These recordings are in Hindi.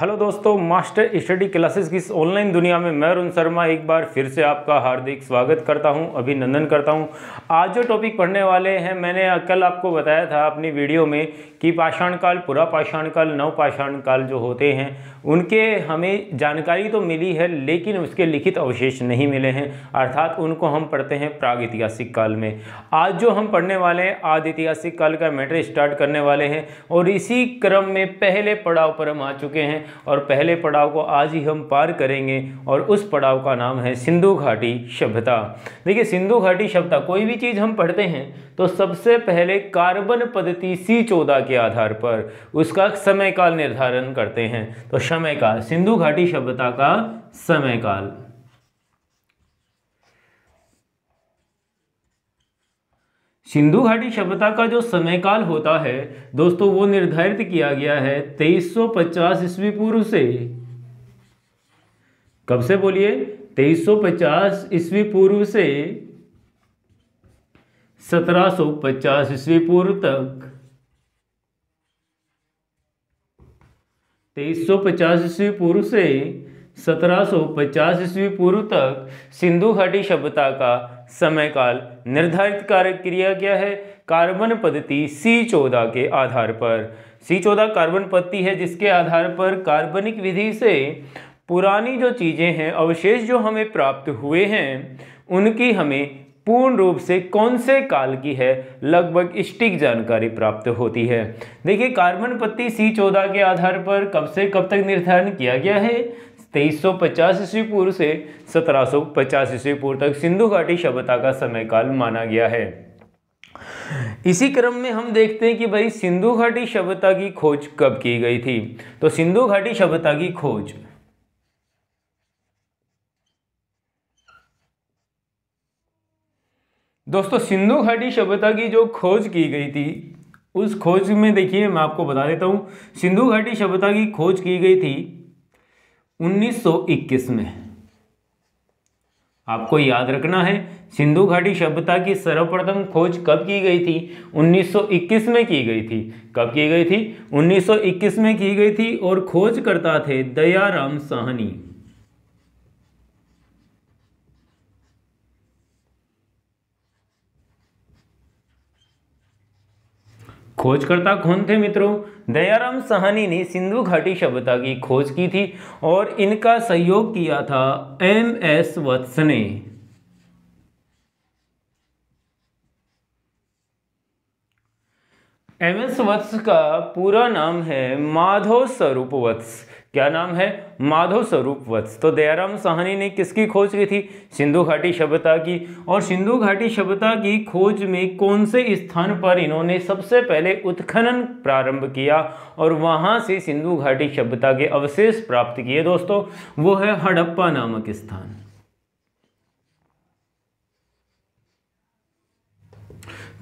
हेलो दोस्तों मास्टर स्टडी क्लासेस की इस ऑनलाइन दुनिया में मैं अरुण शर्मा एक बार फिर से आपका हार्दिक स्वागत करता हूं अभिनंदन करता हूं आज जो टॉपिक पढ़ने वाले हैं मैंने कल आपको बताया था अपनी वीडियो में कि पाषाण काल पुरा पाषाण काल नव पाषाण काल जो होते हैं उनके हमें जानकारी तो मिली है लेकिन उसके लिखित अवशेष नहीं मिले हैं अर्थात उनको हम पढ़ते हैं प्राग ऐतिहासिक काल में आज जो हम पढ़ने वाले हैं आदि ऐतिहासिक काल का मैटर स्टार्ट करने वाले हैं और इसी क्रम में पहले पड़ाव पर हम आ चुके हैं और पहले पड़ाव को आज ही हम पार करेंगे और उस पड़ाव का नाम है सिंधु घाटी सभ्यता देखिए सिंधु घाटी सभ्यता कोई भी चीज़ हम पढ़ते हैं तो सबसे पहले कार्बन पद्धति सी चौदह के आधार पर उसका समय काल निर्धारण करते हैं तो समय काल सिंधु घाटी सभ्यता का समय काल सिंधु घाटी सभ्यता का जो समयकाल होता है दोस्तों वो निर्धारित किया गया है 2350 ईस्वी पूर्व से कब से बोलिए 2350 ईस्वी पूर्व से 1750 ईस्वी पूर्व तक 2350 ईस्वी पूर्व से 1750 ईस्वी पूर्व तक सिंधु घाटी सभ्यता का समयकाल निर्धारित कार्य किया गया है कार्बन पद्धति सी चौदह के आधार पर सी चौदह कार्बन पद्धति है जिसके आधार पर कार्बनिक विधि से पुरानी जो चीज़ें हैं अवशेष जो हमें प्राप्त हुए हैं उनकी हमें पूर्ण रूप से कौन से काल की है लगभग स्टिक जानकारी प्राप्त होती है देखिए कार्बन पत्ती सी चौदह के आधार पर कब से कब तक निर्धारण किया गया है 2350 ईस्वी पूर्व से 1750 ईस्वी पूर्व तक सिंधु घाटी सभ्यता का समय काल माना गया है इसी क्रम में हम देखते हैं कि भाई सिंधु घाटी सभ्यता की खोज कब की गई थी तो सिंधु घाटी सभ्यता की खोज दोस्तों सिंधु घाटी सभ्यता की जो खोज की गई थी उस खोज में देखिए मैं आपको बता देता हूं सिंधु घाटी सभ्यता की खोज की गई थी 1921 में आपको याद रखना है सिंधु घाटी सभ्यता की सर्वप्रथम खोज कब की गई थी 1921 में की गई थी कब की गई थी 1921 में की गई थी और खोजकर्ता थे दयाराम साहनी खोजकर्ता कौन थे मित्रों दयाराम सहनी ने सिंधु घाटी सभ्यता की खोज की थी और इनका सहयोग किया था एम एस वत्स ने एम एस वत्स का पूरा नाम है माधव स्वरूप वत्स क्या नाम है माधव स्वरूप वत्स तो दयाराम साहनी ने किसकी खोज की थी सिंधु घाटी सभ्यता की और सिंधु घाटी सभ्यता की खोज में कौन से स्थान पर इन्होंने सबसे पहले उत्खनन प्रारंभ किया और वहां से सिंधु घाटी सभ्यता के अवशेष प्राप्त किए दोस्तों वो है हड़प्पा नामक स्थान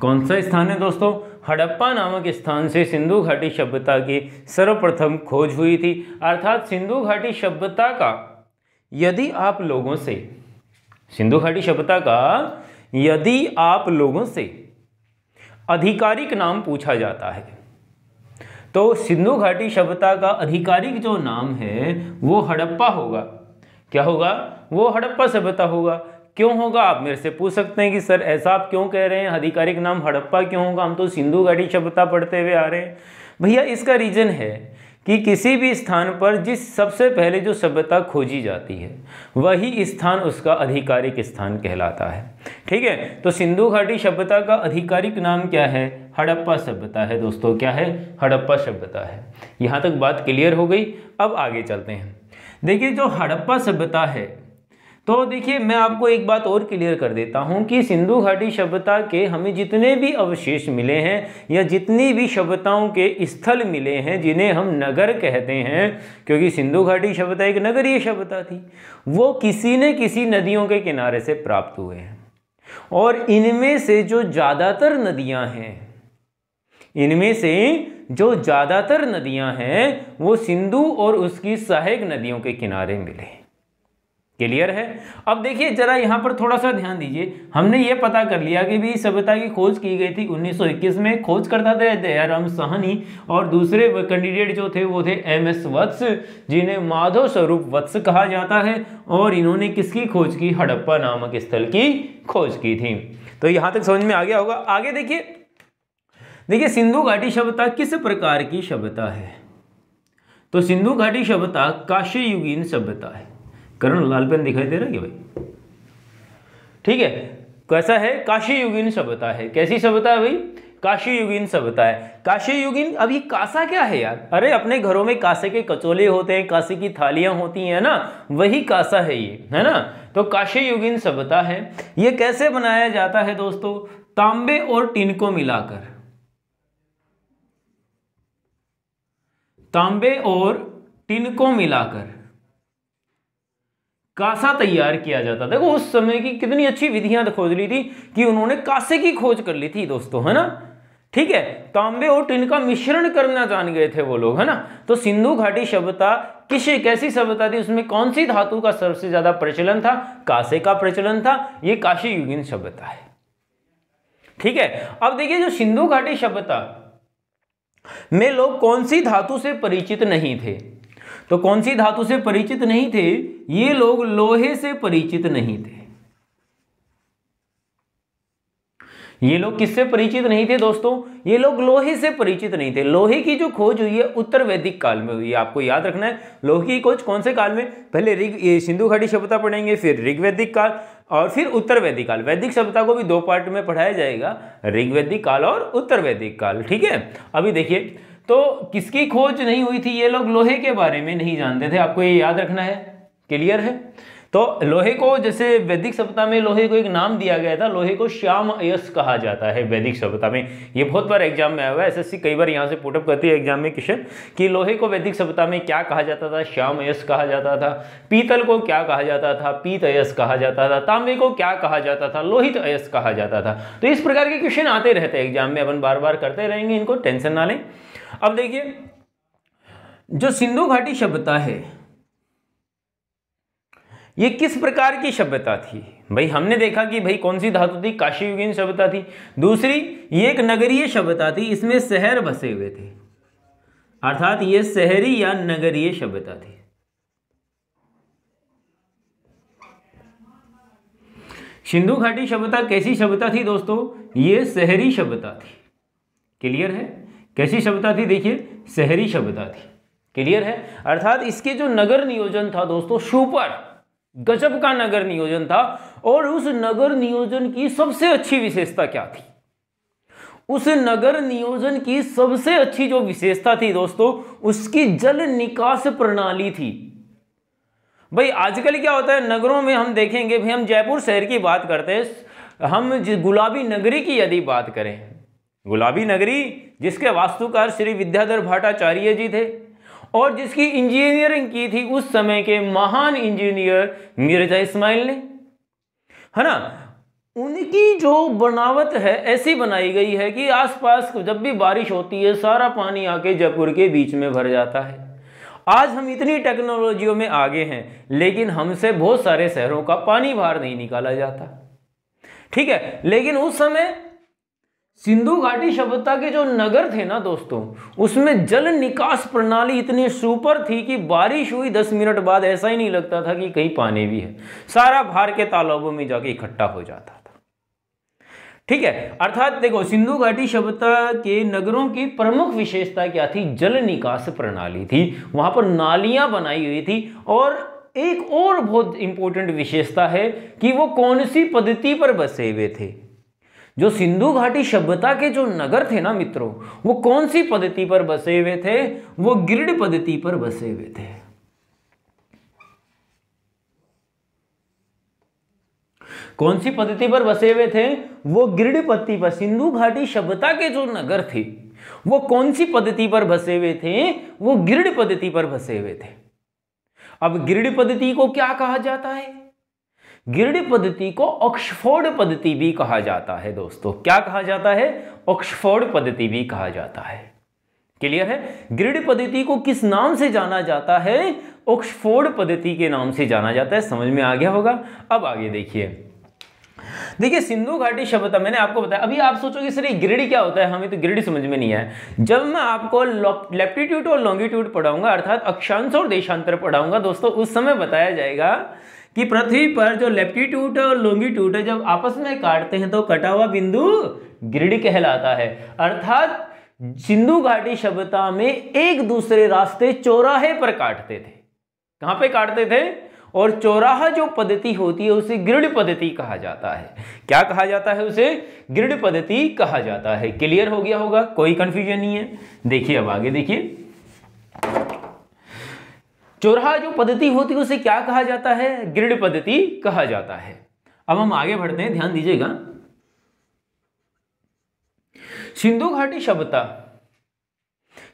कौन सा स्थान है दोस्तों हड़प्पा नामक स्थान से सिंधु घाटी सभ्यता की सर्वप्रथम खोज हुई थी अर्थात सिंधु घाटी सभ्यता का यदि आप लोगों से सिंधु घाटी सभ्यता का यदि आप लोगों से आधिकारिक नाम पूछा जाता है तो सिंधु घाटी सभ्यता का आधिकारिक जो नाम है वो हड़प्पा होगा क्या होगा वो हड़प्पा सभ्यता होगा क्यों होगा आप मेरे से पूछ सकते हैं कि सर ऐसा आप क्यों कह रहे हैं आधिकारिक नाम हड़प्पा क्यों होगा हम तो सिंधु घाटी सभ्यता पढ़ते हुए आ रहे हैं भैया इसका रीज़न है कि किसी भी स्थान पर जिस सबसे पहले जो सभ्यता खोजी जाती है वही स्थान उसका आधिकारिक स्थान कहलाता है ठीक है तो सिंधु घाटी सभ्यता का आधिकारिक नाम क्या है हड़प्पा सभ्यता है दोस्तों क्या है हड़प्पा सभ्यता है यहाँ तक बात क्लियर हो गई अब आगे चलते हैं देखिए जो हड़प्पा सभ्यता है तो देखिए मैं आपको एक बात और क्लियर कर देता हूँ कि सिंधु घाटी सभ्यता के हमें जितने भी अवशेष मिले हैं या जितनी भी सभ्यताओं के स्थल मिले हैं जिन्हें हम नगर कहते हैं क्योंकि सिंधु घाटी सभ्यता एक नगरीय सभ्यता थी वो किसी न किसी नदियों के किनारे से प्राप्त हुए हैं और इनमें से जो ज़्यादातर नदियाँ हैं इनमें से जो ज़्यादातर नदियाँ हैं वो सिंधु और उसकी सहायक नदियों के किनारे मिले हैं क्लियर है अब देखिए जरा यहाँ पर थोड़ा सा ध्यान दीजिए हमने ये पता कर लिया कि भी सभ्यता की खोज की गई थी 1921 में खोज करता थे दयाराम सहनी और दूसरे कैंडिडेट जो थे वो थे एम एस वत्स जिन्हें माधव स्वरूप वत्स कहा जाता है और इन्होंने किसकी खोज की हड़प्पा नामक स्थल की खोज की थी तो यहाँ तक समझ में आ गया होगा आगे देखिए देखिए सिंधु घाटी सभ्यता किस प्रकार की सभ्यता है तो सिंधु घाटी सभ्यता काशी युगीन सभ्यता है करण लाल पेन दिखाई दे रहा है भाई ठीक है कैसा है काशी युगीन सभ्यता है कैसी सभ्यता है भाई काशी युगीन सभ्यता है काशी युगीन अब ये कासा क्या है यार अरे अपने घरों में कासे के कचोले होते हैं कासे की थालियां होती हैं ना वही कासा है ये है ना तो काशी युगीन सभ्यता है ये कैसे बनाया जाता है दोस्तों तांबे और टिन को मिलाकर तांबे और टिन को मिलाकर कासा तैयार किया जाता देखो उस समय की कितनी अच्छी विधियां खोज ली थी कि उन्होंने कासे की खोज कर ली थी दोस्तों है ना ठीक है तांबे और टिन का मिश्रण करना जान गए थे वो लोग है ना तो सिंधु घाटी सभ्यता किस एक ऐसी सभ्यता थी उसमें कौन सी धातु का सबसे ज्यादा प्रचलन था कासे का प्रचलन था ये काशी युगीन सभ्यता है ठीक है अब देखिए जो सिंधु घाटी सभ्यता में लोग कौन सी धातु से परिचित नहीं थे तो कौन सी धातु से परिचित नहीं थे ये लोग लोहे से परिचित नहीं थे ये लोग किससे परिचित नहीं थे दोस्तों ये लोग लोहे से परिचित नहीं थे लोहे की जो खोज हुई है उत्तर वैदिक काल में हुई है आपको याद रखना है लोहे की खोज कौन से काल में पहले ऋग ये सिंधु घाटी सभ्यता पढ़ेंगे फिर ऋग्वैदिक काल और फिर उत्तर वैदिक काल वैदिक सभ्यता को भी दो पार्ट में पढ़ाया जाएगा ऋग्वैदिक काल और उत्तर वैदिक काल ठीक है अभी देखिए तो किसकी खोज नहीं हुई थी ये लोग लोहे के बारे में नहीं जानते थे आपको ये याद रखना है क्लियर है तो लोहे को जैसे वैदिक सभ्यता में लोहे को एक नाम दिया गया था लोहे को श्याम अयस कहा जाता है वैदिक सभ्यता में ये बहुत बार एग्जाम में आया हुआ है एसएससी कई बार यहाँ से पुटअप करती है एग्जाम में क्वेश्चन कि लोहे को वैदिक सभ्यता में क्या कहा जाता था श्याम अयस कहा जाता था पीतल को क्या कहा जाता था पीत अयस कहा जाता था तांबे को क्या कहा जाता था लोहित अयस कहा जाता था तो इस प्रकार के क्वेश्चन आते रहते हैं एग्जाम में अपन बार बार करते रहेंगे इनको टेंशन ना लें अब देखिए जो सिंधु घाटी सभ्यता है ये किस प्रकार की सभ्यता थी भाई हमने देखा कि भाई कौन सी धातु थी काशी युगीन सभ्यता थी दूसरी ये एक नगरीय सभ्यता थी इसमें शहर बसे हुए थे अर्थात ये शहरी या नगरीय सभ्यता थी सिंधु घाटी सभ्यता कैसी सभ्यता थी दोस्तों ये शहरी सभ्यता थी क्लियर है कैसी सभ्यता थी देखिए शहरी सभ्यता थी क्लियर है अर्थात इसके जो नगर नियोजन था दोस्तों सुपर गजब का नगर नियोजन था और उस नगर नियोजन की सबसे अच्छी विशेषता क्या थी उस नगर नियोजन की सबसे अच्छी जो विशेषता थी दोस्तों उसकी जल निकास प्रणाली थी भाई आजकल क्या होता है नगरों में हम देखेंगे भाई हम जयपुर शहर की बात करते हैं हम गुलाबी नगरी की यदि बात करें गुलाबी नगरी जिसके वास्तुकार श्री विद्याधर भट्टाचार्य जी थे और जिसकी इंजीनियरिंग की थी उस समय के महान इंजीनियर मिर्जा इस्माइल ने है ना उनकी जो बनावट है ऐसी बनाई गई है कि आसपास जब भी बारिश होती है सारा पानी आके जयपुर के बीच में भर जाता है आज हम इतनी टेक्नोलॉजियों में आगे हैं लेकिन हमसे बहुत सारे शहरों का पानी बाहर नहीं निकाला जाता ठीक है लेकिन उस समय सिंधु घाटी सभ्यता के जो नगर थे ना दोस्तों उसमें जल निकास प्रणाली इतनी सुपर थी कि बारिश हुई दस मिनट बाद ऐसा ही नहीं लगता था कि कहीं पानी भी है सारा भार के तालाबों में जाके इकट्ठा हो जाता था ठीक है अर्थात देखो सिंधु घाटी सभ्यता के नगरों की प्रमुख विशेषता क्या थी जल निकास प्रणाली थी वहां पर नालियां बनाई हुई थी और एक और बहुत इंपॉर्टेंट विशेषता है कि वो कौन सी पद्धति पर बसे हुए थे जो सिंधु घाटी सभ्यता के जो नगर थे ना मित्रों वो कौन सी पद्धति पर बसे हुए थे वो गिरड पद्धति पर बसे हुए थे कौन सी पद्धति पर बसे हुए थे वो गिरड पद्धति पर सिंधु घाटी सभ्यता के जो नगर थे वो कौन सी पद्धति पर बसे हुए थे वो गिरड पद्धति पर बसे हुए थे अब गिरड पद्धति को क्या कहा जाता है गिरडी पद्धति को ऑक्सफोर्ड पद्धति भी कहा जाता है दोस्तों क्या कहा जाता है ऑक्सफोर्ड पद्धति भी कहा जाता है क्लियर है ग्रिड पद्धति को किस नाम से जाना जाता है ऑक्सफोर्ड पद्धति के नाम से जाना जाता है समझ में आ गया होगा अब आगे देखिए देखिए सिंधु घाटी शब्द मैंने आपको बताया अभी आप सोचोगे सर ये ग्रिड क्या होता है हमें तो ग्रिड समझ में नहीं आया जब मैं आपको लेप्टीट्यूड और लॉन्गिट्यूड पढ़ाऊंगा अर्थात अक्षांश और देशांतर पढ़ाऊंगा दोस्तों उस समय बताया जाएगा कि पृथ्वी पर जो लेप्टीट्यूड और लोंगीट्यूट जब आपस में काटते हैं तो कटा हुआ बिंदु ग्रिड कहलाता है अर्थात सिंधु घाटी सभ्यता में एक दूसरे रास्ते चौराहे पर काटते थे कहां पे काटते थे और चौराहा जो पद्धति होती है उसे ग्रिड पद्धति कहा जाता है क्या कहा जाता है उसे ग्रिड पद्धति कहा जाता है क्लियर हो गया होगा कोई कंफ्यूजन नहीं है देखिए अब आगे देखिए चौराहा जो पद्धति होती है उसे क्या कहा जाता है ग्रिड पद्धति कहा जाता है अब हम आगे बढ़ते हैं ध्यान दीजिएगा सिंधु घाटी सभ्यता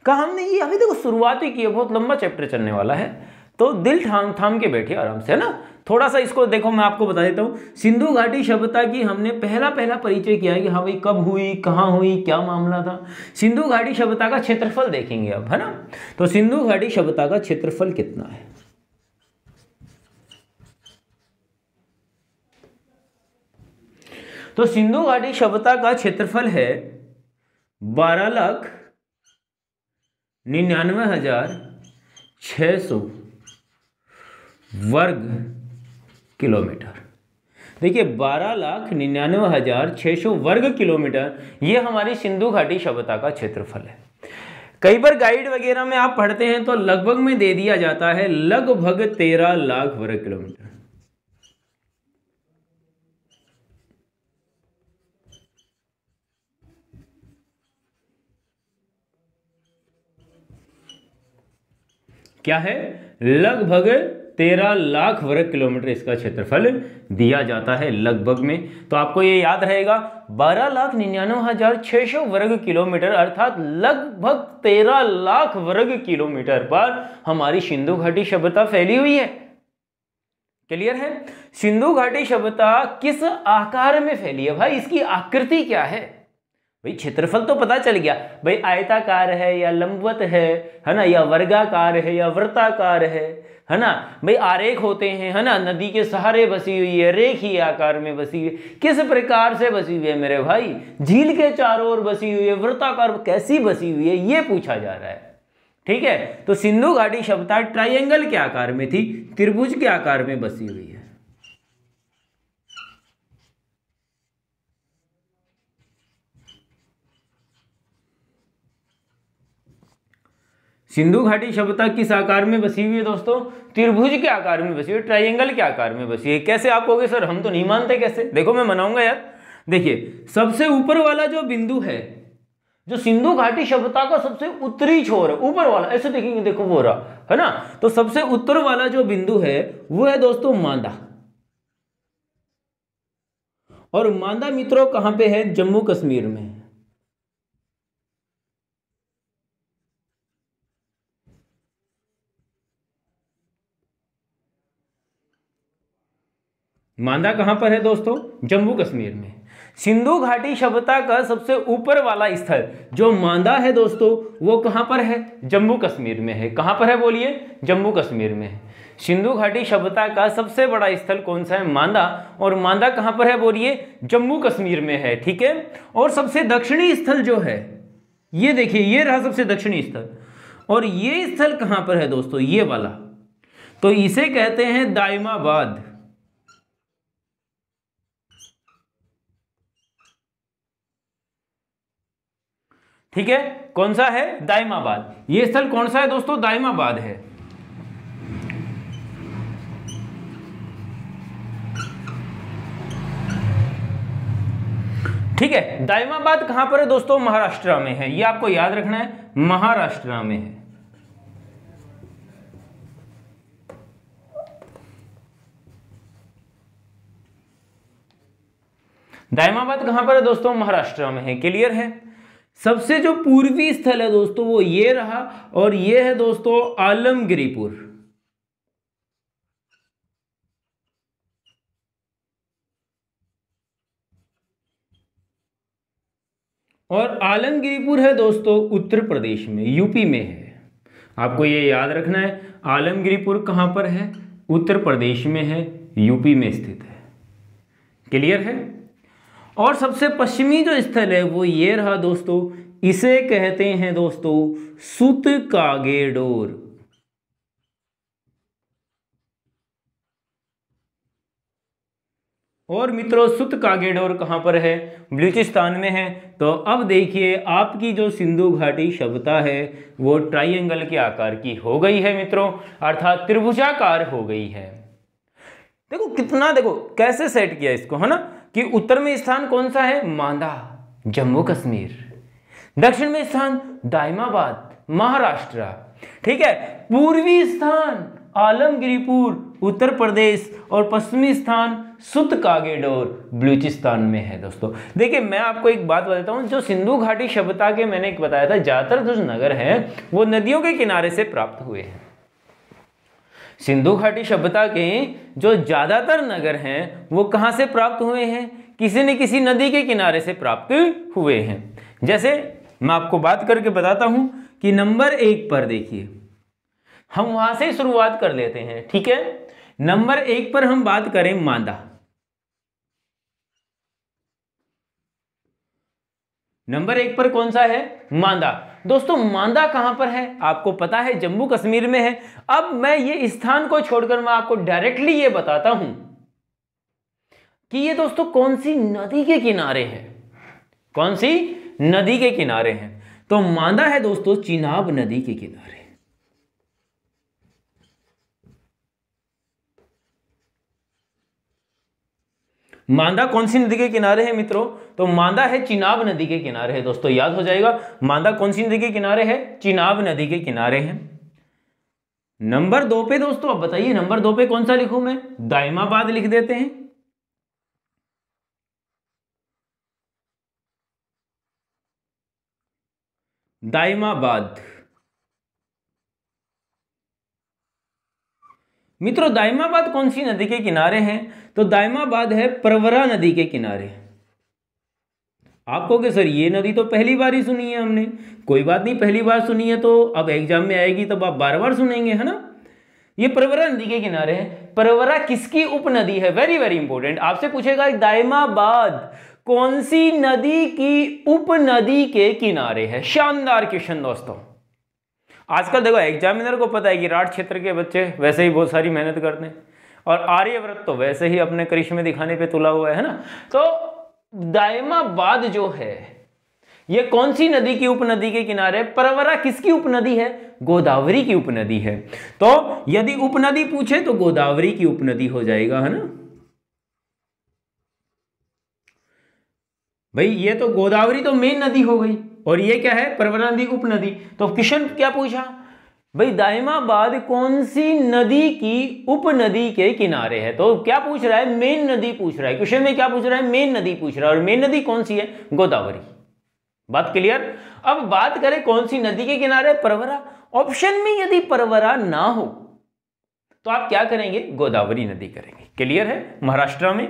का हमने ये अभी देखो शुरुआत ही की है बहुत लंबा चैप्टर चलने वाला है तो दिल थाम थाम के बैठे आराम से है ना थोड़ा सा इसको देखो मैं आपको बता देता हूँ सिंधु घाटी सभ्यता की हमने पहला पहला परिचय किया है कि हाँ भाई कब हुई कहाँ हुई क्या मामला था सिंधु घाटी सभ्यता का क्षेत्रफल देखेंगे अब है ना तो सिंधु घाटी सभ्यता का क्षेत्रफल कितना है तो सिंधु घाटी सभ्यता का क्षेत्रफल है बारह लाख निन्यानवे हजार छ सौ वर्ग किलोमीटर देखिए बारह लाख निन्यानवे हज़ार छः सौ वर्ग किलोमीटर ये हमारी सिंधु घाटी सभ्यता का क्षेत्रफल है कई बार गाइड वगैरह में आप पढ़ते हैं तो लगभग में दे दिया जाता है लगभग तेरह लाख वर्ग किलोमीटर क्या है लगभग तेरह लाख वर्ग किलोमीटर इसका क्षेत्रफल दिया जाता है लगभग में तो आपको ये याद रहेगा बारह लाख निन्यानवे हजार छः सौ वर्ग किलोमीटर अर्थात लगभग तेरह लाख वर्ग किलोमीटर पर हमारी सिंधु घाटी सभ्यता फैली हुई है क्लियर है सिंधु घाटी सभ्यता किस आकार में फैली है भाई इसकी आकृति क्या है भाई क्षेत्रफल तो पता चल गया भाई आयताकार है या लंबवत है है ना या वर्गाकार है या वृत्ताकार है है ना भाई आरेख होते हैं है ना नदी के सहारे बसी हुई है रेख ही आकार में बसी हुई है किस प्रकार से बसी हुई है मेरे भाई झील के चारों ओर बसी हुई है वृत्ताकार कैसी बसी हुई है ये पूछा जा रहा है ठीक है तो सिंधु घाटी शब्द ट्राइंगल के आकार में थी त्रिभुज के आकार में बसी हुई है सिंधु घाटी सभ्यता किस आकार में बसी हुई है दोस्तों त्रिभुज के आकार में बसी हुई ट्राइंगल के आकार में बसी है कैसे आप कहोगे सर हम तो नहीं मानते कैसे देखो मैं मनाऊंगा यार देखिए सबसे ऊपर वाला जो बिंदु है जो सिंधु घाटी सभ्यता का सबसे उत्तरी छोर है ऊपर वाला ऐसे देखेंगे देखो वो रहा है ना तो सबसे उत्तर वाला जो बिंदु है वो है दोस्तों मांदा और मांदा मित्रों कहां पे है जम्मू कश्मीर में मांदा कहाँ पर है दोस्तों जम्मू कश्मीर में सिंधु घाटी सभ्यता का सबसे ऊपर वाला स्थल जो मांदा है दोस्तों वो कहाँ पर है जम्मू कश्मीर में है कहाँ पर है बोलिए जम्मू कश्मीर में है सिंधु घाटी सभ्यता का सबसे बड़ा स्थल कौन सा है मांदा और मांदा कहाँ पर है बोलिए जम्मू कश्मीर में है ठीक है और सबसे दक्षिणी स्थल जो है ये देखिए ये रहा सबसे दक्षिणी स्थल और ये स्थल कहाँ पर है दोस्तों ये वाला तो इसे कहते हैं दाइमाबाद ठीक है कौन सा है दाइमाबाद ये स्थल कौन सा है दोस्तों दाइमाबाद है ठीक है दाइमाबाद कहां पर है दोस्तों महाराष्ट्र में है ये आपको याद रखना है महाराष्ट्र में है दाइमाबाद कहां पर है दोस्तों महाराष्ट्र में है क्लियर है सबसे जो पूर्वी स्थल है दोस्तों वो ये रहा और ये है दोस्तों आलमगिरीपुर और आलमगिरीपुर है दोस्तों उत्तर प्रदेश में यूपी में है आपको ये याद रखना है आलमगिरीपुर कहां पर है उत्तर प्रदेश में है यूपी में स्थित है क्लियर है और सबसे पश्चिमी जो स्थल है वो ये रहा दोस्तों इसे कहते हैं दोस्तों सुत कागेडोर और मित्रों सुत कागेडोर कहां पर है बलूचिस्तान में है तो अब देखिए आपकी जो सिंधु घाटी सभ्यता है वो ट्राइंगल के आकार की हो गई है मित्रों अर्थात त्रिभुजाकार हो गई है देखो कितना देखो कैसे सेट किया इसको है ना कि उत्तर में स्थान कौन सा है मांदा जम्मू कश्मीर दक्षिण में स्थान दाइमाबाद महाराष्ट्र ठीक है पूर्वी स्थान आलमगिरीपुर उत्तर प्रदेश और पश्चिमी स्थान सुत कागेडोर बलूचिस्तान में है दोस्तों देखिए मैं आपको एक बात बताता हूँ जो सिंधु घाटी सभ्यता के मैंने एक बताया था ज़्यादातर जो नगर हैं वो नदियों के किनारे से प्राप्त हुए हैं सिंधु घाटी सभ्यता के जो ज़्यादातर नगर हैं वो कहाँ से प्राप्त हुए हैं किसी न किसी नदी के किनारे से प्राप्त हुए हैं जैसे मैं आपको बात करके बताता हूं कि नंबर एक पर देखिए हम वहां से शुरुआत कर लेते हैं ठीक है नंबर एक पर हम बात करें मांदा नंबर एक पर कौन सा है मांदा दोस्तों मांदा कहां पर है आपको पता है जम्मू कश्मीर में है अब मैं ये स्थान को छोड़कर मैं आपको डायरेक्टली ये बताता हूं कि ये दोस्तों कौन सी नदी के किनारे है कौन सी नदी के किनारे है तो मांदा है दोस्तों चिनाब नदी के किनारे मांदा कौन सी नदी के किनारे है मित्रों तो मांदा है चिनाब नदी के किनारे है दोस्तों याद हो जाएगा मांदा कौन सी नदी के किनारे है चिनाब नदी के किनारे है नंबर दो पे दोस्तों अब बताइए नंबर दो पे कौन सा लिखू मैं दाइमाबाद लिख देते हैं दाइमाबाद मित्रों दाइमाबाद कौन सी नदी के किनारे हैं तो दाइमाबाद है प्रवरा नदी के किनारे आप कहोगे सर ये नदी तो पहली बार ही सुनी है हमने कोई बात नहीं पहली बार सुनी है तो अब एग्जाम में आएगी तब आप बार बार सुनेंगे है ना ये प्रवरा नदी के किनारे है प्रवरा किसकी उपनदी है वेरी वेरी इंपॉर्टेंट आपसे पूछेगा दाइमाबाद कौन सी नदी की उपनदी के किनारे है शानदार क्वेश्चन दोस्तों आजकल देखो एग्जामिनर को पता है कि राठ क्षेत्र के बच्चे वैसे ही बहुत सारी मेहनत करते हैं और आर्यव्रत तो वैसे ही अपने करिश्मे दिखाने पे तुला हुआ है ना तो दायमाबाद जो है ये कौन सी नदी की उपनदी के किनारे परवरा किसकी उपनदी है गोदावरी की उपनदी है तो यदि उपनदी पूछे तो गोदावरी की उपनदी हो जाएगा है ना भाई ये तो गोदावरी तो मेन नदी हो गई और ये क्या है परवरा नदी उप नदी तो क्वेश्चन क्या पूछा भाई दाहिमाबाद कौन सी नदी की उप नदी के किनारे है तो क्या पूछ रहा है मेन नदी पूछ रहा है क्वेश्चन में क्या पूछ रहा है मेन नदी पूछ रहा है और मेन नदी कौन सी है गोदावरी बात क्लियर अब बात करें कौन सी नदी के किनारे परवरा ऑप्शन में यदि परवरा ना हो तो आप क्या करेंगे गोदावरी नदी करेंगे क्लियर है महाराष्ट्र में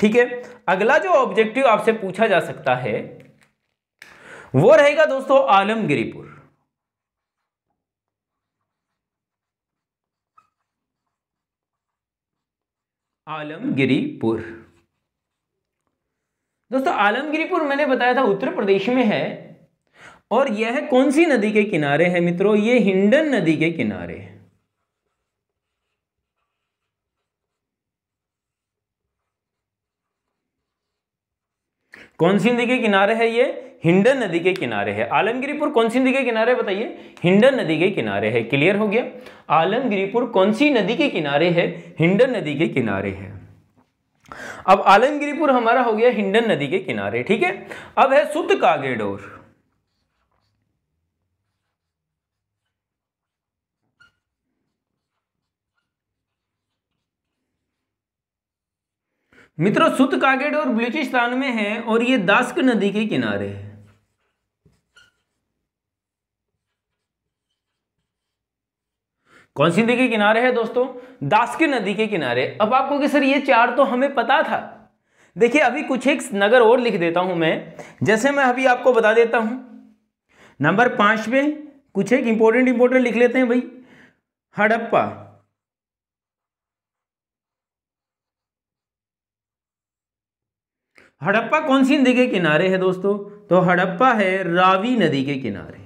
ठीक है अगला जो ऑब्जेक्टिव आपसे पूछा जा सकता है वो रहेगा दोस्तों आलमगिरीपुर आलमगिरीपुर दोस्तों आलमगिरीपुर मैंने बताया था उत्तर प्रदेश में है और यह कौन सी नदी के किनारे है मित्रों ये हिंडन नदी के किनारे है कौन सी नदी के किनारे है ये हिंडन नदी के किनारे है आलमगिरीपुर कौन सी नदी के किनारे बताइए हिंडन नदी के किनारे है क्लियर हो गया आलमगिरीपुर कौन सी नदी के किनारे है हिंडन नदी के किनारे है अब आलमगिरीपुर हमारा हो गया हिंडन नदी के किनारे ठीक है अब है सुत कागेडोर मित्रों सुत कागेडोर बलूचिस्तान में है और ये दास्क नदी के किनारे है कौन सी नदी के किनारे है दोस्तों दासकी नदी के किनारे अब आपको कि सर ये चार तो हमें पता था देखिए अभी कुछ एक नगर और लिख देता हूं मैं जैसे मैं अभी आपको बता देता हूं नंबर पांच में कुछ एक इंपॉर्टेंट इंपॉर्टेंट लिख लेते हैं भाई हड़प्पा हड़प्पा कौन सी नदी के किनारे है दोस्तों तो हड़प्पा है रावी नदी के किनारे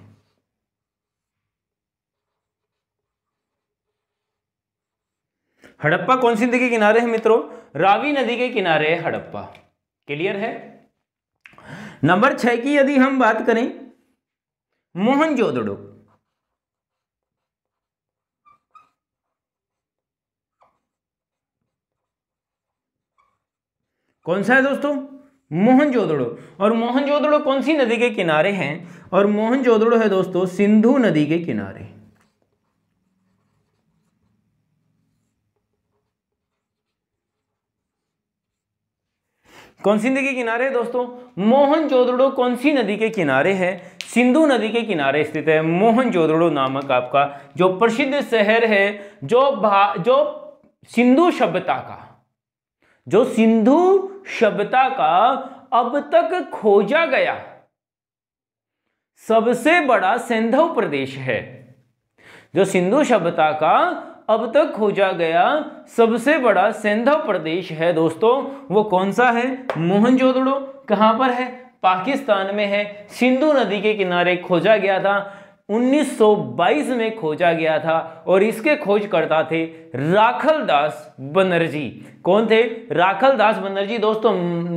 हड़प्पा कौन सी नदी के किनारे है मित्रों रावी नदी के किनारे है हड़प्पा क्लियर है नंबर छह की यदि हम बात करें मोहनजोदड़ो कौन सा है दोस्तों मोहनजोदड़ो और मोहनजोदड़ो कौन सी नदी के किनारे हैं और मोहनजोदड़ो है दोस्तों सिंधु नदी के किनारे कौन सी नदी के किनारे है दोस्तों मोहन जोदड़ो कौन सी नदी के किनारे है सिंधु नदी के किनारे स्थित है मोहन जोदड़ो नामक आपका जो प्रसिद्ध शहर है जो भा जो सिंधु सभ्यता का जो सिंधु सभ्यता का अब तक खोजा गया सबसे बड़ा सिंधव प्रदेश है जो सिंधु सभ्यता का अब तक खोजा गया सबसे बड़ा सेंधा प्रदेश है दोस्तों वो कौन सा है मोहनजोदड़ो कहाँ पर है पाकिस्तान में है सिंधु नदी के किनारे खोजा गया था 1922 में खोजा गया था और इसके खोजकर्ता थे राखल दास बनर्जी कौन थे राखल दास बनर्जी दोस्तों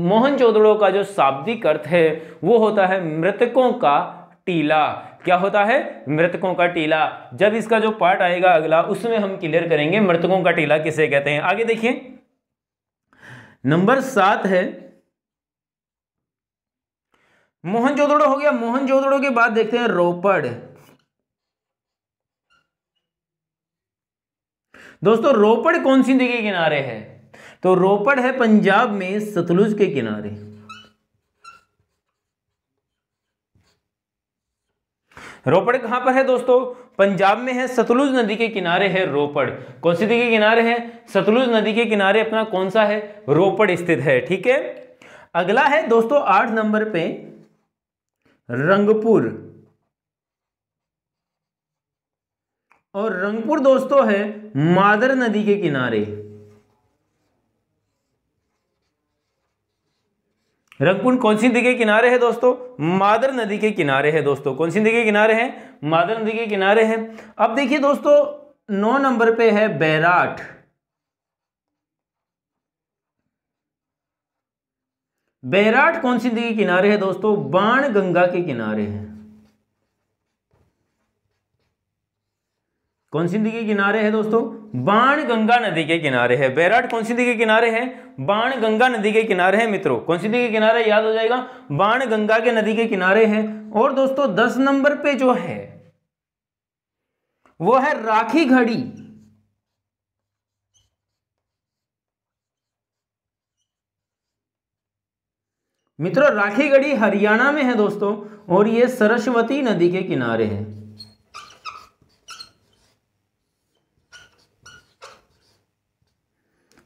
मोहन चौधड़ो का जो शाब्दिक अर्थ है वो होता है मृतकों का टीला क्या होता है मृतकों का टीला जब इसका जो पार्ट आएगा अगला उसमें हम क्लियर करेंगे मृतकों का टीला किसे कहते हैं आगे देखिए नंबर सात है मोहन जोदड़ो हो गया मोहन जोदड़ो के बाद देखते हैं रोपड़ दोस्तों रोपड़ कौन सी नदी के किनारे है तो रोपड़ है पंजाब में सतलुज के किनारे रोपड़ कहां पर है दोस्तों पंजाब में है सतलुज नदी के किनारे है रोपड़ कौन सी नदी के किनारे है सतलुज नदी के किनारे अपना कौन सा है रोपड़ स्थित है ठीक है अगला है दोस्तों आठ नंबर पे रंगपुर और रंगपुर दोस्तों है मादर नदी के किनारे रंगपुंड कौन सी नदी के किनारे है दोस्तों मादर नदी के किनारे है दोस्तों कौन सी नदी के किनारे है मादर नदी के किनारे है अब देखिए दोस्तों नौ नंबर पे है बैराट बैराट कौन सी नदी के किनारे है दोस्तों बाण गंगा के किनारे हैं कौन सी नदी के किनारे है दोस्तों बाण गंगा नदी के किनारे है बैराट कौन सी नदी के किनारे है बाण गंगा नदी के किनारे है मित्रों कौन सी नदी के किनारे याद हो जाएगा बाण गंगा के नदी के किनारे है और दोस्तों दस नंबर पे जो है वो है राखी घड़ी मित्रों राखी घड़ी हरियाणा में है दोस्तों और ये सरस्वती नदी के किनारे है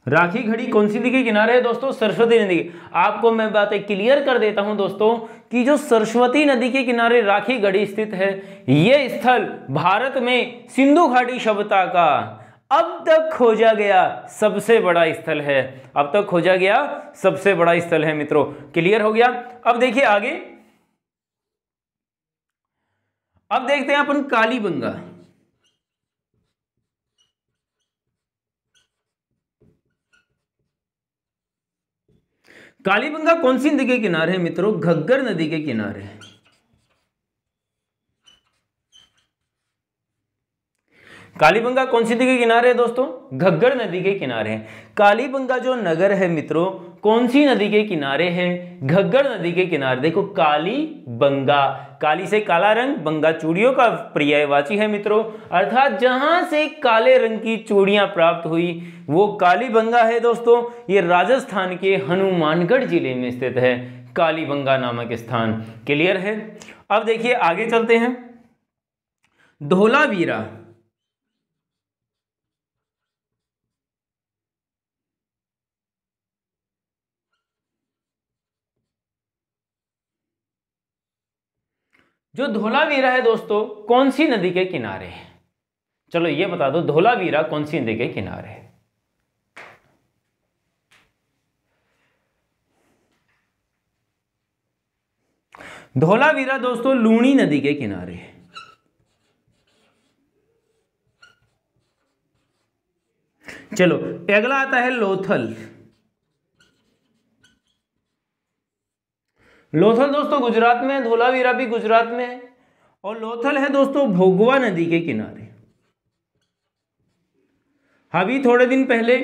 राखी घड़ी कौन सी नदी के किनारे है दोस्तों सरस्वती नदी आपको मैं बातें क्लियर कर देता हूं दोस्तों कि जो सरस्वती नदी के किनारे राखी घड़ी स्थित है यह स्थल भारत में सिंधु घाटी सभ्यता का अब तक खोजा गया सबसे बड़ा स्थल है अब तक खोजा गया सबसे बड़ा स्थल है मित्रों क्लियर हो गया अब देखिए आगे अब देखते हैं अपन कालीबंगा कालीबंगा कौन सी नदी के किनारे है मित्रों घग्गर नदी के किनारे कालीबंगा कौन सी नदी के किनारे है दोस्तों घग्गर नदी के किनारे है कालीबंगा जो नगर है मित्रों कौन सी नदी के किनारे है घग्गर नदी के किनारे देखो काली बंगा काली से काला रंग बंगा चूड़ियों का पर्यायवाची है मित्रों अर्थात जहां से काले रंग की चूड़ियां प्राप्त हुई वो काली बंगा है दोस्तों ये राजस्थान के हनुमानगढ़ जिले में स्थित है कालीबंगा नामक स्थान क्लियर है अब देखिए आगे चलते हैं धोलावीरा जो धोलावीरा है दोस्तों कौन सी नदी के किनारे है चलो ये बता दो धोलावीरा कौन सी नदी के किनारे है धोलावीरा दोस्तों लूणी नदी के किनारे है चलो अगला आता है लोथल लोथल दोस्तों गुजरात में है धोलावीरा भी गुजरात में है और लोथल है दोस्तों भोगवा नदी के किनारे अभी थोड़े दिन पहले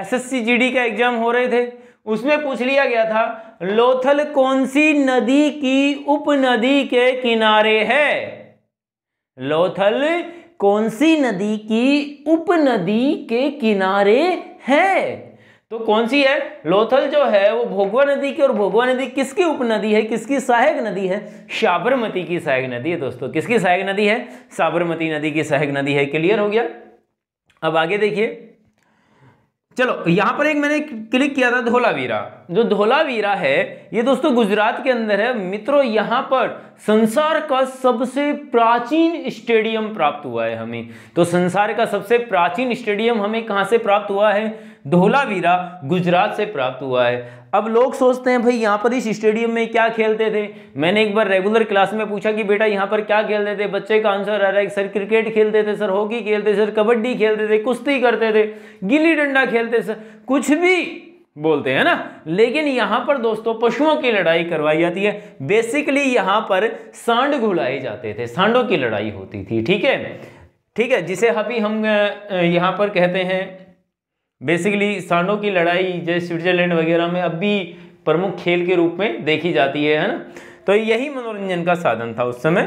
एसएससी जीडी का एग्जाम हो रहे थे उसमें पूछ लिया गया था लोथल कौन सी नदी की उपनदी के किनारे है लोथल कौन सी नदी की उपनदी के किनारे है तो कौन सी है लोथल जो है वो भोगवा नदी की और भोगवा नदी किसकी उपनदी है किसकी सहायक नदी है साबरमती की सहायक नदी है दोस्तों किसकी सहायक नदी है साबरमती नदी की सहायक नदी है क्लियर हो गया अब आगे देखिए चलो यहां पर एक मैंने क्लिक किया था धोलावीरा जो धोलावीरा है ये दोस्तों गुजरात के अंदर है मित्रों यहां पर संसार का सबसे प्राचीन स्टेडियम प्राप्त हुआ है हमें तो संसार का सबसे प्राचीन स्टेडियम हमें कहां से प्राप्त हुआ है धोलावीरा गुजरात से प्राप्त हुआ है अब लोग सोचते हैं भाई यहाँ पर इस स्टेडियम में क्या खेलते थे मैंने एक बार रेगुलर क्लास में पूछा कि बेटा यहाँ पर क्या खेलते थे बच्चे का आंसर आ रहा है सर क्रिकेट खेलते थे सर हॉकी खेलते सर कबड्डी खेलते थे कुश्ती करते थे गिल्ली डंडा खेलते सर कुछ भी बोलते हैं ना लेकिन यहां पर दोस्तों पशुओं की लड़ाई करवाई जाती है बेसिकली यहां पर सांड घुलाए जाते थे सांडों की लड़ाई होती थी ठीक है ठीक है जिसे अभी हम यहां पर कहते हैं बेसिकली सांडों की लड़ाई जैसे स्विट्जरलैंड वगैरह में अब भी प्रमुख खेल के रूप में देखी जाती है है ना तो यही मनोरंजन का साधन था उस समय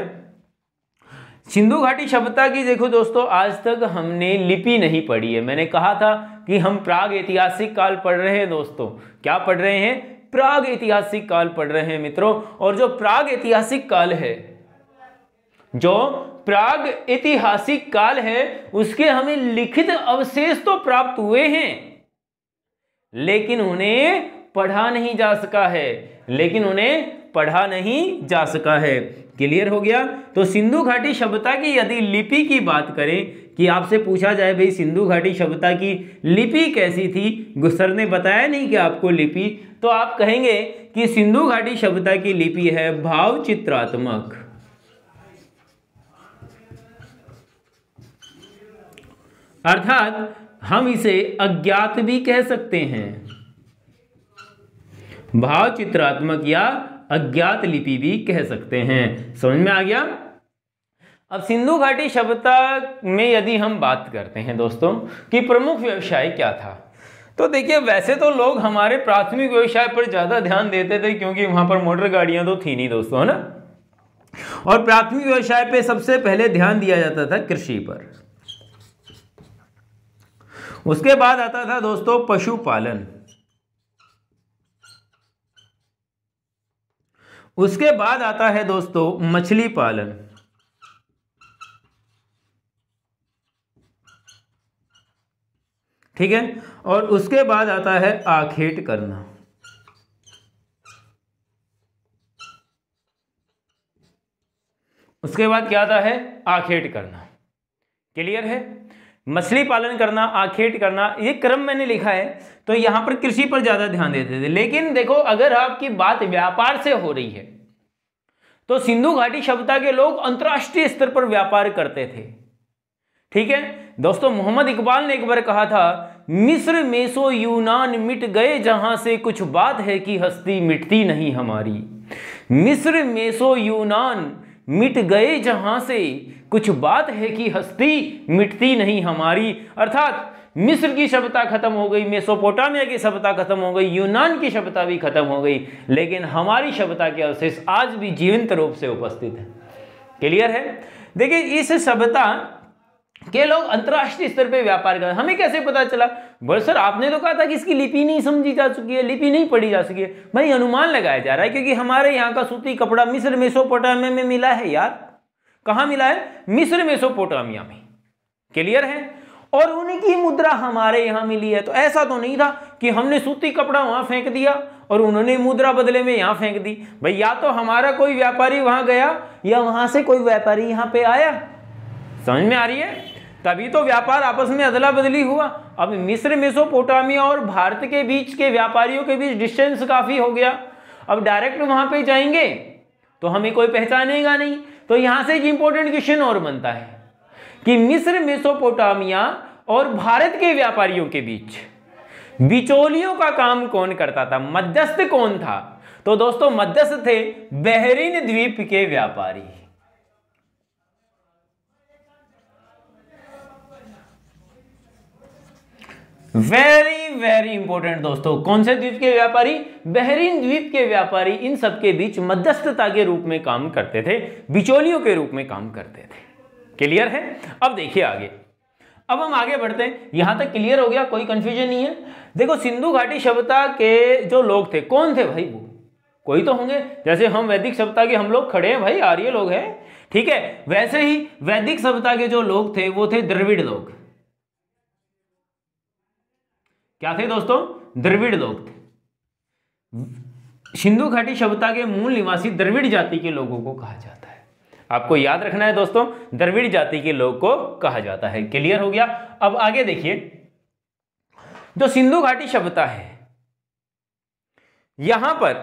सिंधु घाटी सभ्यता की देखो दोस्तों आज तक हमने लिपि नहीं पढ़ी है मैंने कहा था कि हम प्राग ऐतिहासिक काल पढ़ रहे हैं दोस्तों क्या पढ़ रहे हैं प्राग ऐतिहासिक काल पढ़ रहे हैं मित्रों और जो प्राग ऐतिहासिक काल है जो प्राग ऐतिहासिक काल है उसके हमें लिखित अवशेष तो प्राप्त हुए हैं लेकिन उन्हें पढ़ा नहीं जा सका है लेकिन उन्हें पढ़ा नहीं जा सका है क्लियर हो गया तो सिंधु घाटी सभ्यता की यदि लिपि की बात करें कि आपसे पूछा जाए भाई सिंधु घाटी सभ्यता की लिपि कैसी थी गुस्सर ने बताया नहीं कि आपको लिपि तो आप कहेंगे कि सिंधु घाटी सभ्यता की लिपि है भावचित्रात्मक अर्थात हम इसे अज्ञात भी कह सकते हैं भाव चित्रात्मक या अज्ञात लिपि भी कह सकते हैं समझ में आ गया अब सिंधु घाटी सभ्यता में यदि हम बात करते हैं दोस्तों कि प्रमुख व्यवसाय क्या था तो देखिए वैसे तो लोग हमारे प्राथमिक व्यवसाय पर ज़्यादा ध्यान देते थे क्योंकि वहां पर मोटर गाड़ियां तो थी नहीं दोस्तों है ना और प्राथमिक व्यवसाय पे सबसे पहले ध्यान दिया जाता था कृषि पर उसके बाद आता था दोस्तों पशुपालन उसके बाद आता है दोस्तों मछली पालन ठीक है और उसके बाद आता है आखेट करना उसके बाद क्या आता है आखेट करना क्लियर है मछली पालन करना आखेट करना ये क्रम मैंने लिखा है तो यहाँ पर कृषि पर ज़्यादा ध्यान देते थे लेकिन देखो अगर आपकी बात व्यापार से हो रही है तो सिंधु घाटी सभ्यता के लोग अंतर्राष्ट्रीय स्तर पर व्यापार करते थे ठीक है दोस्तों मोहम्मद इकबाल ने एक बार कहा था मिस्र मेसो यूनान मिट गए जहां से कुछ बात है कि हस्ती मिटती नहीं हमारी मिस्र मेसो यूनान मिट गए जहां से कुछ बात है कि हस्ती मिटती नहीं हमारी अर्थात मिस्र की सभ्यता खत्म हो गई मेसोपोटामिया की सभ्यता खत्म हो गई यूनान की सभ्यता भी खत्म हो गई लेकिन हमारी सभ्यता के अवशेष आज भी जीवंत रूप से उपस्थित है क्लियर है देखिए इस सभ्यता के लोग अंतर्राष्ट्रीय स्तर पे व्यापार कर हमें कैसे पता चला बोले सर आपने तो कहा था कि इसकी लिपि नहीं समझी जा चुकी है लिपि नहीं पढ़ी जा सकी है भाई अनुमान लगाया जा रहा है क्योंकि हमारे यहाँ का सूती कपड़ा मिस्र मेसोपोटामिया में मिला है यार कहाँ मिला है मिस्र मेसोपोटामिया में क्लियर है और उनकी मुद्रा हमारे यहाँ मिली है तो ऐसा तो नहीं था कि हमने सूती कपड़ा वहाँ फेंक दिया और उन्होंने मुद्रा बदले में यहाँ फेंक दी भाई या तो हमारा कोई व्यापारी वहाँ गया या वहाँ से कोई व्यापारी यहाँ पे आया समझ में आ रही है तभी तो व्यापार आपस में अदला बदली हुआ अब मिस्र मेसोपोटामिया और भारत के बीच के व्यापारियों के बीच डिस्टेंस काफ़ी हो गया अब डायरेक्ट वहाँ पे जाएंगे तो हमें कोई पहचानेगा नहीं तो यहाँ से एक इंपॉर्टेंट क्वेश्चन और बनता है कि मिस्र मेसोपोटामिया और भारत के व्यापारियों के बीच बिचौलियों का काम कौन करता था मध्यस्थ कौन था तो दोस्तों मध्यस्थ थे बहरीन द्वीप के व्यापारी वेरी वेरी इंपॉर्टेंट दोस्तों कौन से द्वीप के व्यापारी बहरीन द्वीप के व्यापारी इन सबके बीच मध्यस्थता के रूप में काम करते थे बिचौलियों के रूप में काम करते थे क्लियर है अब देखिए आगे अब हम आगे बढ़ते हैं यहां तक क्लियर हो गया कोई कंफ्यूजन नहीं है देखो सिंधु घाटी सभ्यता के जो लोग थे कौन थे भाई वो कोई तो होंगे जैसे हम वैदिक सभ्यता के हम लोग खड़े हैं भाई आर्य लोग हैं ठीक है वैसे ही वैदिक सभ्यता के जो लोग थे वो थे द्रविड़ लोग क्या थे दोस्तों द्रविड़ लोग थे सिंधु घाटी सभ्यता के मूल निवासी द्रविड़ जाति के लोगों को कहा जाता है आपको याद रखना है दोस्तों द्रविड़ जाति के लोग को कहा जाता है क्लियर हो गया अब आगे देखिए जो सिंधु घाटी सभ्यता है यहां पर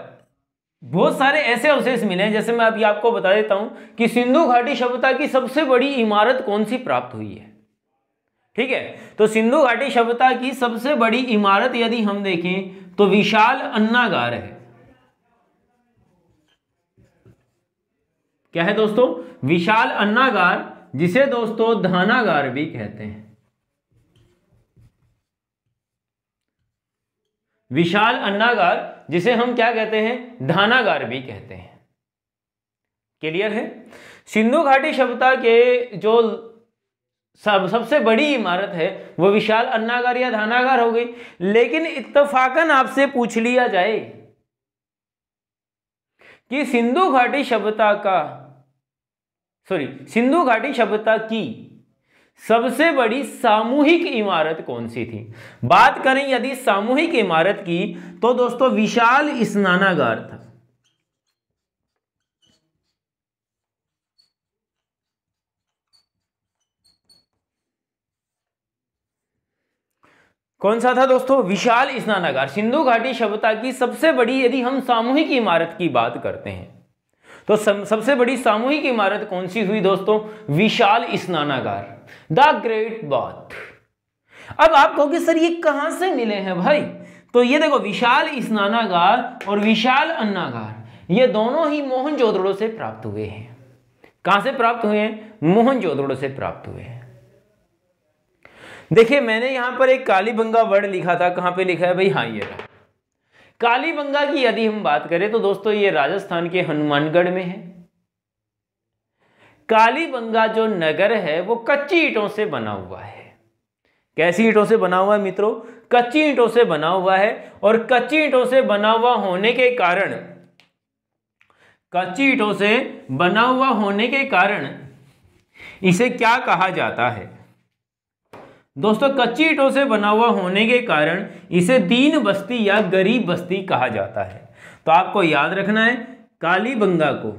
बहुत सारे ऐसे अवशेष मिले हैं जैसे मैं अभी आपको बता देता हूं कि सिंधु घाटी सभ्यता की सबसे बड़ी इमारत कौन सी प्राप्त हुई है ठीक है तो सिंधु घाटी सभ्यता की सबसे बड़ी इमारत यदि हम देखें तो विशाल अन्नागार है क्या है दोस्तों विशाल अन्नागार जिसे दोस्तों धानागार भी कहते हैं विशाल अन्नागार जिसे हम क्या कहते हैं धानागार भी कहते हैं क्लियर है सिंधु घाटी सभ्यता के जो सब सबसे बड़ी इमारत है वो विशाल अन्नागार या धानागार हो गई लेकिन इतफाकन आपसे पूछ लिया जाए कि सिंधु घाटी सभ्यता का सॉरी सिंधु घाटी सभ्यता की सबसे बड़ी सामूहिक इमारत कौन सी थी बात करें यदि सामूहिक इमारत की तो दोस्तों विशाल स्नानागार था कौन सा था दोस्तों विशाल स्नानागार सिंधु घाटी सभ्यता की सबसे बड़ी यदि हम सामूहिक इमारत की बात करते हैं तो सब, सबसे बड़ी सामूहिक इमारत कौन सी हुई दोस्तों विशाल स्नानागार द ग्रेट बाथ अब आप कहोगे सर ये कहां से मिले हैं भाई तो ये देखो विशाल स्नानागार और विशाल अन्नागार ये दोनों ही मोहन से प्राप्त हुए हैं कहां से प्राप्त हुए हैं मोहन से प्राप्त हुए हैं देखिए मैंने यहां पर एक काली बंगा वर्ड लिखा था कहां पे लिखा है भाई हाँ ये कालीबंगा काली बंगा की यदि हम बात करें तो दोस्तों ये राजस्थान के हनुमानगढ़ में है काली बंगा जो नगर है वो कच्ची ईटों से बना हुआ है कैसी ईटों से बना हुआ है मित्रों कच्ची ईटों से बना हुआ है और कच्ची ईटों से बना हुआ होने के कारण कच्ची ईटों से बना हुआ होने के कारण इसे क्या कहा जाता है दोस्तों कच्ची ईटों से बना हुआ होने के कारण इसे दीन बस्ती या गरीब बस्ती कहा जाता है तो आपको याद रखना है कालीबंगा को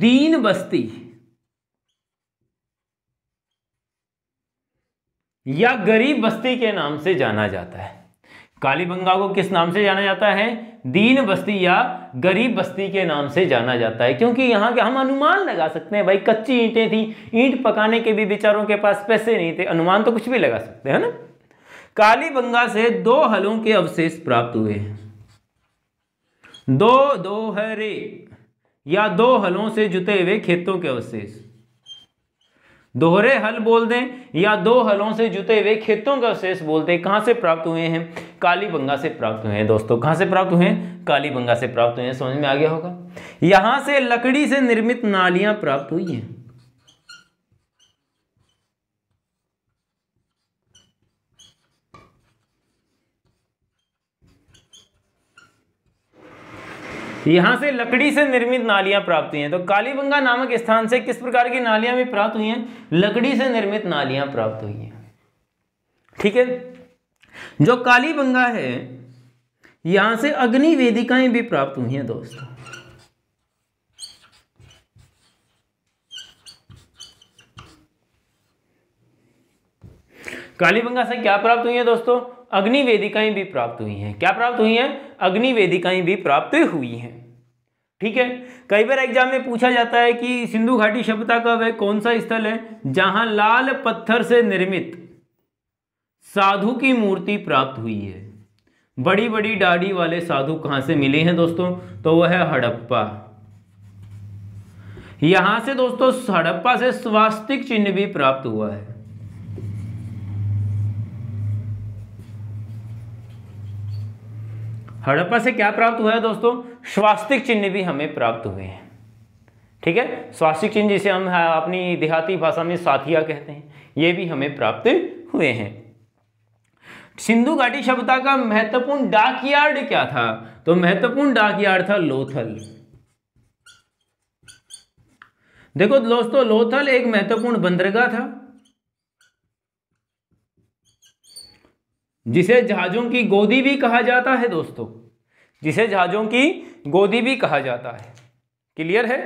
दीन बस्ती या गरीब बस्ती के नाम से जाना जाता है कालीबंगा को किस नाम से जाना जाता है दीन बस्ती या गरीब बस्ती के नाम से जाना जाता है क्योंकि यहाँ के हम अनुमान लगा सकते हैं भाई कच्ची ईंटें थी ईंट पकाने के भी बेचारों के पास पैसे नहीं थे अनुमान तो कुछ भी लगा सकते हैं ना कालीबंगा से दो हलों के अवशेष प्राप्त हुए हैं दो हरे या दो हलों से जुटे हुए खेतों के अवशेष दोहरे हल बोल दें या दो हलों से जुते हुए खेतों का अवशेष बोल दें कहाँ से प्राप्त हुए हैं कालीबंगा से प्राप्त हुए हैं दोस्तों कहाँ से प्राप्त हुए हैं कालीबंगा से प्राप्त हुए हैं समझ में आ गया होगा यहाँ से लकड़ी से निर्मित नालियाँ प्राप्त हुई हैं यहाँ से लकड़ी से निर्मित नालियां प्राप्त हुई हैं तो कालीबंगा नामक स्थान से किस प्रकार की नालियां भी प्राप्त हुई हैं लकड़ी से निर्मित नालियां प्राप्त हुई हैं ठीक है जो कालीबंगा है यहां से अग्नि वेदिकाएं भी प्राप्त हुई हैं दोस्तों कालीबंगा से क्या प्राप्त हुई है दोस्तों अग्नि वेदिकाएं भी प्राप्त हुई हैं क्या प्राप्त हुई हैं अग्नि वेदिकाएं भी प्राप्त हुई हैं ठीक है कई बार एग्जाम में पूछा जाता है कि सिंधु घाटी सभ्यता का वह कौन सा स्थल है जहां लाल पत्थर से निर्मित साधु की मूर्ति प्राप्त हुई है बड़ी बड़ी दाढ़ी वाले साधु कहां से मिले हैं दोस्तों तो वह है हड़प्पा यहां से दोस्तों हड़प्पा से स्वास्तिक चिन्ह भी प्राप्त हुआ है हड़प्पा से क्या प्राप्त हुआ है दोस्तों स्वास्तिक चिन्ह भी हमें प्राप्त हुए हैं ठीक है स्वास्तिक चिन्ह जिसे हम हाँ, अपनी देहाती भाषा में साथिया कहते हैं ये भी हमें प्राप्त हुए हैं सिंधु घाटी सभ्यता का महत्वपूर्ण डाक यार्ड क्या था तो महत्वपूर्ण डाक यार्ड था लोथल देखो दोस्तों लोथल एक महत्वपूर्ण बंदरगाह था जिसे जहाज़ों की गोदी भी कहा जाता है दोस्तों जिसे जहाज़ों की गोदी भी कहा जाता है क्लियर है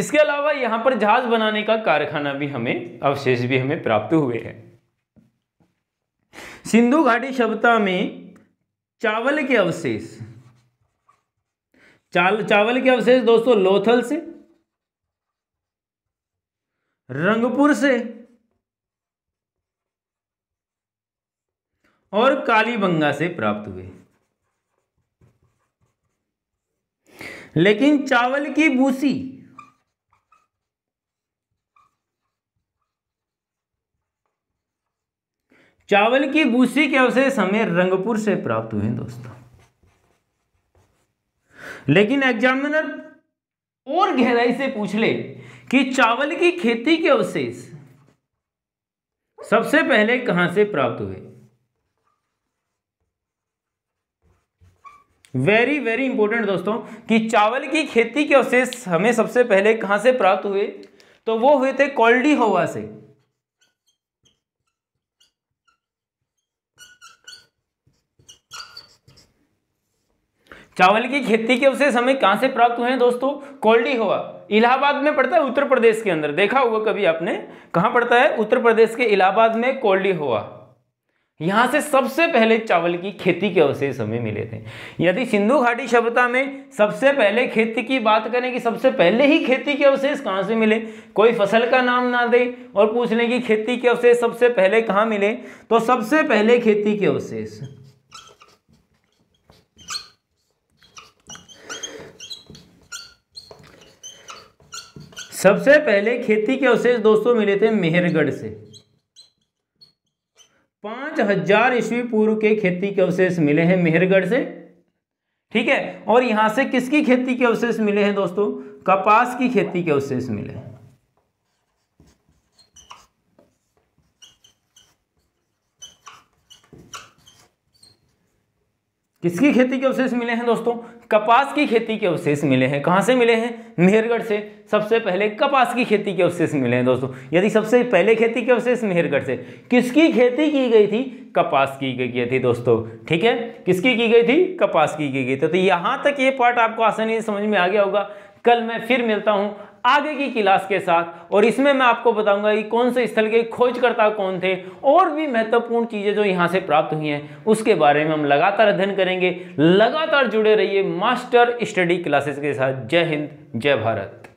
इसके अलावा यहां पर जहाज बनाने का कारखाना भी हमें अवशेष भी हमें प्राप्त हुए हैं सिंधु घाटी सभ्यता में चावल के अवशेष चाल चावल के अवशेष दोस्तों लोथल से रंगपुर से और कालीबंगा से प्राप्त हुए लेकिन चावल की भूसी चावल की भूसी के अवशेष हमें रंगपुर से प्राप्त हुए दोस्तों लेकिन एग्जामिनर और गहराई से पूछ ले कि चावल की खेती के अवशेष सबसे पहले कहां से प्राप्त हुए वेरी वेरी इंपॉर्टेंट दोस्तों कि चावल की खेती के अवशेष हमें सबसे पहले कहां से प्राप्त हुए तो वो हुए थे कॉल्डी होवा से चावल की खेती के अवशेष हमें कहां से प्राप्त हुए हैं दोस्तों कोल्डी होवा इलाहाबाद में पड़ता है उत्तर प्रदेश के अंदर देखा होगा कभी आपने कहां पड़ता है उत्तर प्रदेश के इलाहाबाद में कोल्डी होवा यहाँ से सबसे पहले चावल की खेती के अवशेष हमें मिले थे यदि सिंधु घाटी सभ्यता में सबसे पहले खेती की बात करें कि सबसे पहले ही खेती के अवशेष कहाँ से मिले कोई फसल का नाम ना दे और पूछ लें कि खेती के अवशेष सबसे पहले कहाँ मिले तो सबसे पहले खेती के अवशेष सबसे पहले खेती के अवशेष दोस्तों मिले थे मेहरगढ़ से पांच हजार ईस्वी पूर्व के खेती के अवशेष मिले हैं मेहरगढ़ से ठीक है और यहां से किसकी खेती के अवशेष मिले हैं दोस्तों कपास की खेती के अवशेष मिले हैं किसकी खेती के अवशेष मिले हैं दोस्तों कपास की खेती के अवशेष मिले हैं कहाँ से मिले हैं मेहरगढ़ से सबसे पहले कपास की खेती के अवशेष मिले हैं दोस्तों यदि सबसे पहले खेती के अवशेष मेहरगढ़ से किसकी खेती की गई थी कपास की गई थी दोस्तों ठीक है किसकी की गई थी कपास की गई थी तो यहाँ तक ये पार्ट आपको आसानी से समझ में आ गया होगा कल मैं फिर मिलता हूँ आगे की क्लास के साथ और इसमें मैं आपको बताऊंगा कि कौन से स्थल के खोजकर्ता कौन थे और भी महत्वपूर्ण चीज़ें जो यहाँ से प्राप्त हुई हैं उसके बारे में हम लगातार अध्ययन करेंगे लगातार जुड़े रहिए मास्टर स्टडी क्लासेस के साथ जय हिंद जय भारत